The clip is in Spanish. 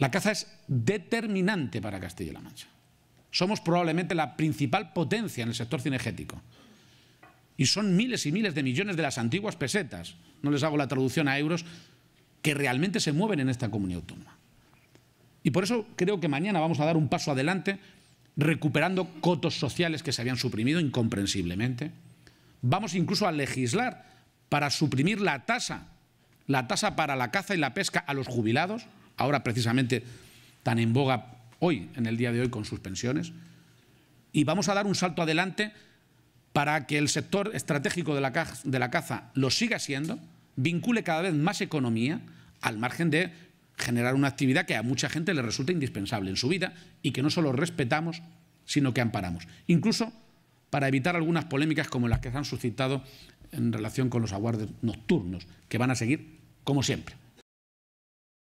La caza es determinante para Castilla-La Mancha. Somos probablemente la principal potencia en el sector cinegético. Y son miles y miles de millones de las antiguas pesetas, no les hago la traducción a euros, que realmente se mueven en esta comunidad autónoma. Y por eso creo que mañana vamos a dar un paso adelante recuperando cotos sociales que se habían suprimido incomprensiblemente. Vamos incluso a legislar para suprimir la tasa, la tasa para la caza y la pesca a los jubilados, ahora precisamente tan en boga hoy, en el día de hoy, con sus pensiones. Y vamos a dar un salto adelante para que el sector estratégico de la, caza, de la caza lo siga siendo, vincule cada vez más economía al margen de generar una actividad que a mucha gente le resulta indispensable en su vida y que no solo respetamos, sino que amparamos. Incluso para evitar algunas polémicas como las que se han suscitado en relación con los aguardes nocturnos, que van a seguir como siempre.